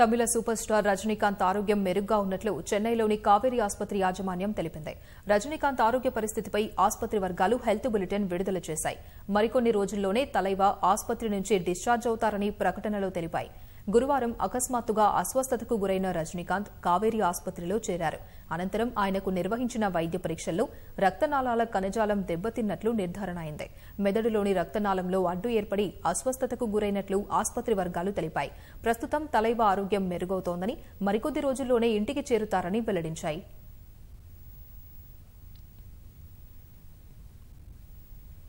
తమిళ super star Rajinikanth ఆరోగ్యం మెరుగ్గా ఉన్నట్లు చెన్నైలోని కావేరీ ఆసుపత్రి యాజమాన్యం తెలిపింది రజనీకాంత్ ఆరోగ్య పరిస్థితిపై ఆసుపత్రి వర్గాలు హెల్త్ బులెటిన్ విడుదల చేశాయి మరికొన్ని రోజుల్లోనే తలైవా ఆసుపత్రి నుంచి డిశ్చార్జ్ అవుతారని ప్రకటనలో తెలిపాయి గురువారం అకస్మాత్తుగా అస్వస్థతకు గురైన రజనీకాంత్ కావేరి ఆసుపత్రిలో చేరారు అనంతరం ఆయనకు నిర్వహించిన వైద్య పరీక్షల్లో రక్తనాళాల కణజాలం దెబ్బతిన్నట్లు నిర్ధారణ అయింది మెదడులోని రక్తనాళంలో అడ్డు ఏర్పడి అస్వస్థతకు గురైనట్లు ఆసుపత్రి వర్గాలు తెలిపాయి ప్రస్తుతం తలైవ ఆరోగ్యం మెరుగవుతోందని మరికొద్ది రోజుల్లోనే ఇంటికి చేరుతారని వెల్లడించాయి